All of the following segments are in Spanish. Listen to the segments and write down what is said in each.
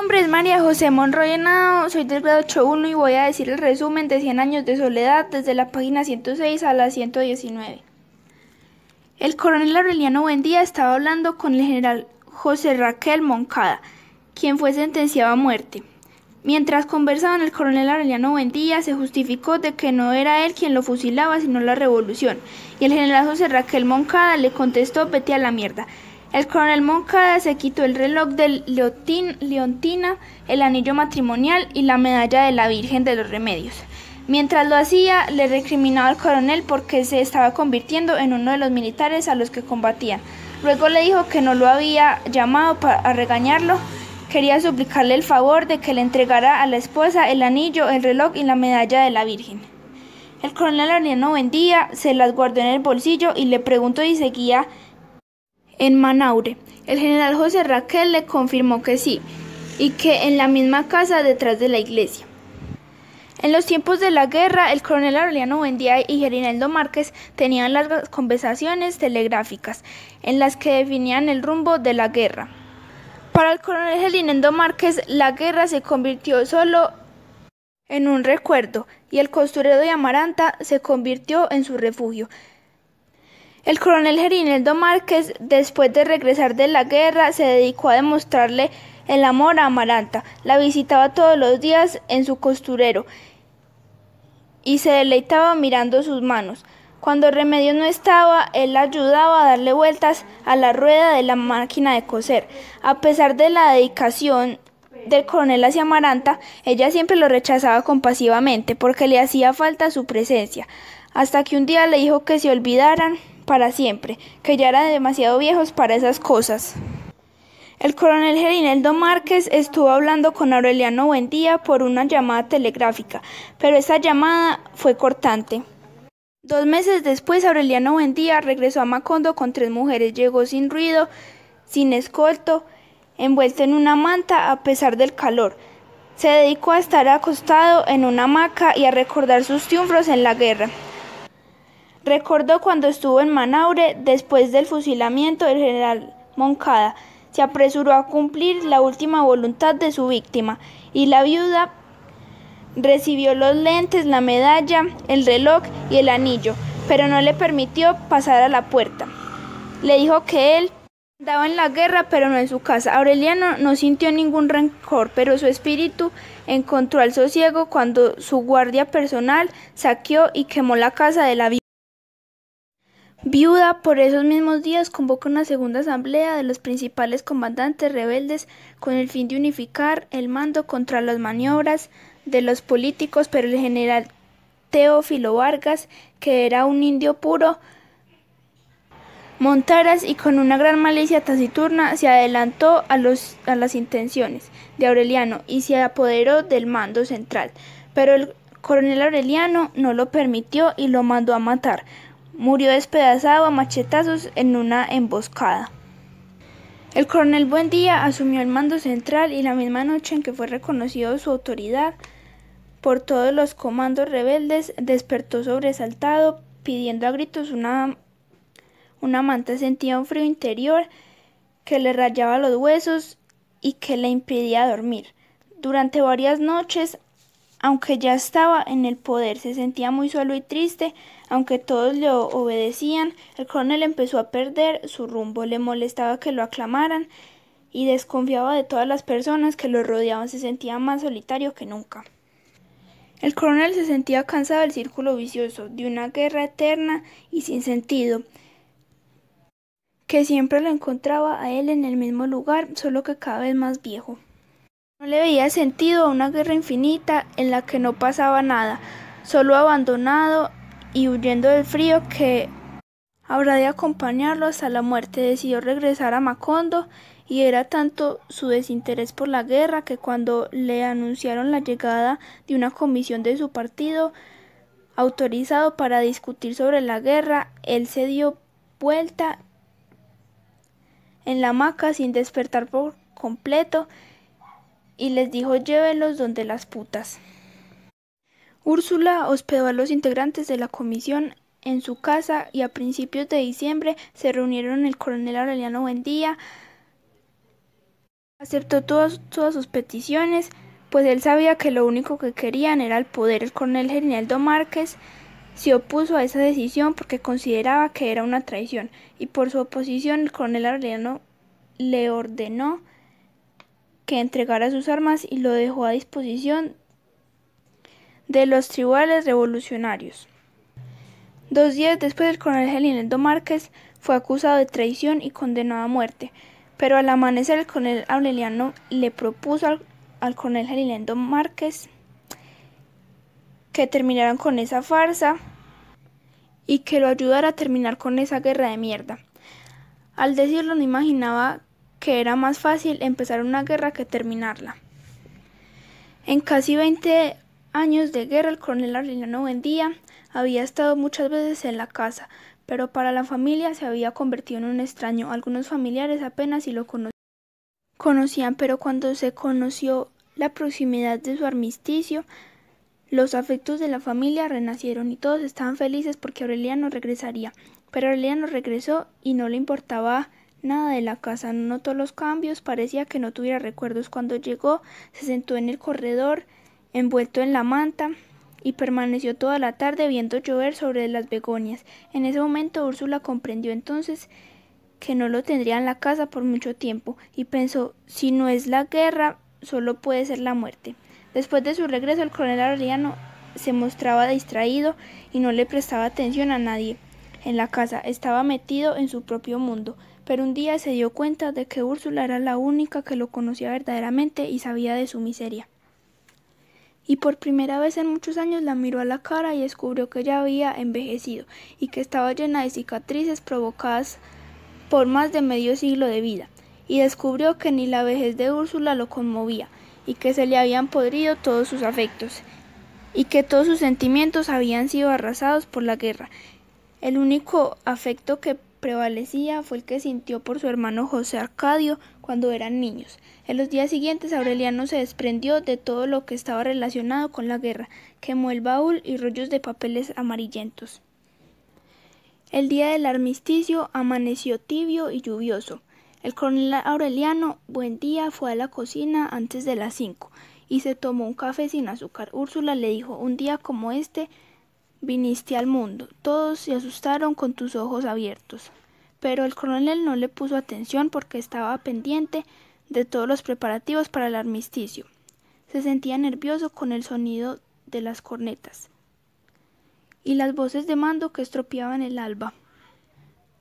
nombre es María José Monroy soy del grado 81 y voy a decir el resumen de 100 años de soledad desde la página 106 a la 119. El coronel Aureliano Buendía estaba hablando con el general José Raquel Moncada, quien fue sentenciado a muerte. Mientras conversaban, el coronel Aureliano Buendía se justificó de que no era él quien lo fusilaba, sino la revolución, y el general José Raquel Moncada le contestó, vete a la mierda. El coronel Moncada se quitó el reloj de Leotín, Leontina, el anillo matrimonial y la medalla de la Virgen de los Remedios. Mientras lo hacía, le recriminaba al coronel porque se estaba convirtiendo en uno de los militares a los que combatía. Luego le dijo que no lo había llamado para regañarlo. Quería suplicarle el favor de que le entregara a la esposa el anillo, el reloj y la medalla de la Virgen. El coronel no vendía, se las guardó en el bolsillo y le preguntó y seguía en Manaure. El general José Raquel le confirmó que sí, y que en la misma casa detrás de la iglesia. En los tiempos de la guerra, el coronel Aureliano Buendía y Gerinaldo Márquez tenían las conversaciones telegráficas en las que definían el rumbo de la guerra. Para el coronel Gerinaldo Márquez, la guerra se convirtió solo en un recuerdo y el costurero de Amaranta se convirtió en su refugio. El coronel Gerineldo Márquez, después de regresar de la guerra, se dedicó a demostrarle el amor a Amaranta. La visitaba todos los días en su costurero y se deleitaba mirando sus manos. Cuando Remedio no estaba, él la ayudaba a darle vueltas a la rueda de la máquina de coser. A pesar de la dedicación del coronel hacia Amaranta, ella siempre lo rechazaba compasivamente porque le hacía falta su presencia, hasta que un día le dijo que se olvidaran para siempre, que ya eran demasiado viejos para esas cosas. El coronel Gerineldo Márquez estuvo hablando con Aureliano Buendía por una llamada telegráfica, pero esa llamada fue cortante. Dos meses después, Aureliano Buendía regresó a Macondo con tres mujeres. Llegó sin ruido, sin escolto, envuelto en una manta a pesar del calor. Se dedicó a estar acostado en una hamaca y a recordar sus triunfos en la guerra. Recordó cuando estuvo en Manaure después del fusilamiento del general Moncada. Se apresuró a cumplir la última voluntad de su víctima y la viuda recibió los lentes, la medalla, el reloj y el anillo, pero no le permitió pasar a la puerta. Le dijo que él Andaba en la guerra, pero no en su casa. Aureliano no sintió ningún rencor, pero su espíritu encontró el sosiego cuando su guardia personal saqueó y quemó la casa de la Viuda, por esos mismos días convoca una segunda asamblea de los principales comandantes rebeldes con el fin de unificar el mando contra las maniobras de los políticos, pero el general Teófilo Vargas, que era un indio puro, Montaras y con una gran malicia taciturna se adelantó a, a las intenciones de Aureliano y se apoderó del mando central, pero el coronel Aureliano no lo permitió y lo mandó a matar. Murió despedazado a machetazos en una emboscada. El coronel Buendía asumió el mando central y la misma noche en que fue reconocido su autoridad por todos los comandos rebeldes, despertó sobresaltado, pidiendo a gritos una, una manta sentía un frío interior que le rayaba los huesos y que le impedía dormir. Durante varias noches aunque ya estaba en el poder, se sentía muy solo y triste, aunque todos le obedecían, el coronel empezó a perder su rumbo, le molestaba que lo aclamaran y desconfiaba de todas las personas que lo rodeaban, se sentía más solitario que nunca. El coronel se sentía cansado del círculo vicioso, de una guerra eterna y sin sentido, que siempre lo encontraba a él en el mismo lugar, solo que cada vez más viejo. No le veía sentido a una guerra infinita en la que no pasaba nada, solo abandonado y huyendo del frío que habrá de acompañarlo hasta la muerte. Decidió regresar a Macondo y era tanto su desinterés por la guerra que cuando le anunciaron la llegada de una comisión de su partido autorizado para discutir sobre la guerra, él se dio vuelta en la hamaca sin despertar por completo y les dijo llévenlos donde las putas. Úrsula hospedó a los integrantes de la comisión en su casa y a principios de diciembre se reunieron el coronel Aureliano Buendía. Aceptó todas, todas sus peticiones, pues él sabía que lo único que querían era el poder. El coronel Gerinaldo Márquez se opuso a esa decisión porque consideraba que era una traición y por su oposición el coronel Aureliano le ordenó que entregara sus armas y lo dejó a disposición de los tribunales revolucionarios. Dos días después, el coronel Gelineldo Márquez fue acusado de traición y condenado a muerte, pero al amanecer el coronel Aureliano le propuso al, coronel Gelineldo Márquez que terminaran con esa farsa y que lo ayudara a terminar con esa guerra de mierda. Al decirlo no imaginaba que era más fácil empezar una guerra que terminarla. En casi 20 años de guerra, el coronel no Buendía había estado muchas veces en la casa, pero para la familia se había convertido en un extraño. Algunos familiares apenas si lo conocían, pero cuando se conoció la proximidad de su armisticio, los afectos de la familia renacieron y todos estaban felices porque Aureliano regresaría. Pero Aureliano regresó y no le importaba Nada de la casa, no notó los cambios, parecía que no tuviera recuerdos. Cuando llegó, se sentó en el corredor, envuelto en la manta, y permaneció toda la tarde viendo llover sobre las begonias. En ese momento Úrsula comprendió entonces que no lo tendría en la casa por mucho tiempo, y pensó si no es la guerra, solo puede ser la muerte. Después de su regreso, el coronel Arriano se mostraba distraído y no le prestaba atención a nadie en la casa, estaba metido en su propio mundo, pero un día se dio cuenta de que Úrsula era la única que lo conocía verdaderamente y sabía de su miseria. Y por primera vez en muchos años la miró a la cara y descubrió que ya había envejecido y que estaba llena de cicatrices provocadas por más de medio siglo de vida, y descubrió que ni la vejez de Úrsula lo conmovía, y que se le habían podrido todos sus afectos, y que todos sus sentimientos habían sido arrasados por la guerra, el único afecto que prevalecía fue el que sintió por su hermano José Arcadio cuando eran niños. En los días siguientes Aureliano se desprendió de todo lo que estaba relacionado con la guerra, quemó el baúl y rollos de papeles amarillentos. El día del armisticio amaneció tibio y lluvioso. El coronel Aureliano, buen día, fue a la cocina antes de las cinco y se tomó un café sin azúcar. Úrsula le dijo un día como este Viniste al mundo. Todos se asustaron con tus ojos abiertos. Pero el coronel no le puso atención porque estaba pendiente de todos los preparativos para el armisticio. Se sentía nervioso con el sonido de las cornetas y las voces de mando que estropeaban el alba.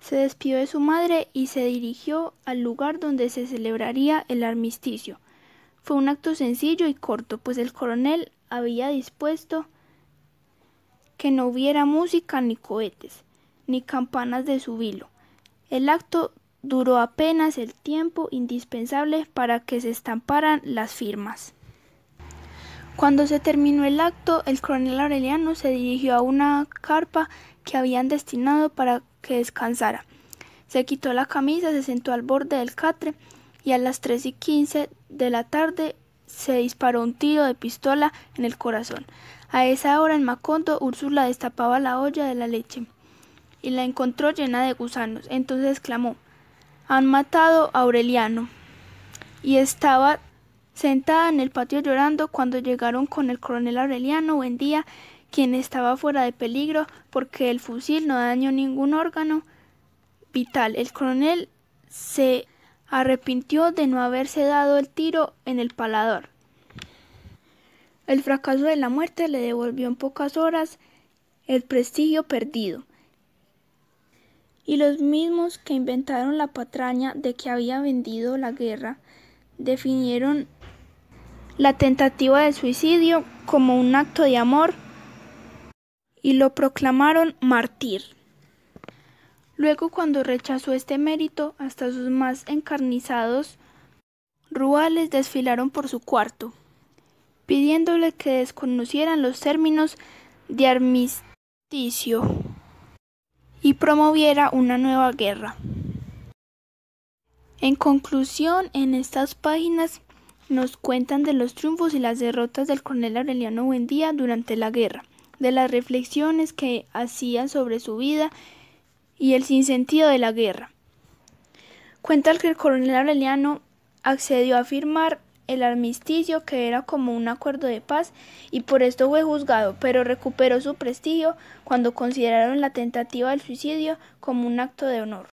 Se despidió de su madre y se dirigió al lugar donde se celebraría el armisticio. Fue un acto sencillo y corto, pues el coronel había dispuesto que no hubiera música ni cohetes, ni campanas de vilo. El acto duró apenas el tiempo indispensable para que se estamparan las firmas. Cuando se terminó el acto, el coronel Aureliano se dirigió a una carpa que habían destinado para que descansara. Se quitó la camisa, se sentó al borde del catre y a las 3 y 15 de la tarde se disparó un tiro de pistola en el corazón. A esa hora en Macondo, Úrsula destapaba la olla de la leche y la encontró llena de gusanos. Entonces exclamó, han matado a Aureliano. Y estaba sentada en el patio llorando cuando llegaron con el coronel Aureliano buen día, quien estaba fuera de peligro porque el fusil no dañó ningún órgano vital. El coronel se arrepintió de no haberse dado el tiro en el palador. El fracaso de la muerte le devolvió en pocas horas el prestigio perdido. Y los mismos que inventaron la patraña de que había vendido la guerra definieron la tentativa de suicidio como un acto de amor y lo proclamaron mártir. Luego, cuando rechazó este mérito, hasta sus más encarnizados ruales desfilaron por su cuarto pidiéndole que desconocieran los términos de armisticio y promoviera una nueva guerra. En conclusión, en estas páginas nos cuentan de los triunfos y las derrotas del coronel Aureliano Buendía durante la guerra, de las reflexiones que hacía sobre su vida y el sinsentido de la guerra. Cuenta que el coronel Aureliano accedió a firmar el armisticio, que era como un acuerdo de paz, y por esto fue juzgado, pero recuperó su prestigio cuando consideraron la tentativa del suicidio como un acto de honor.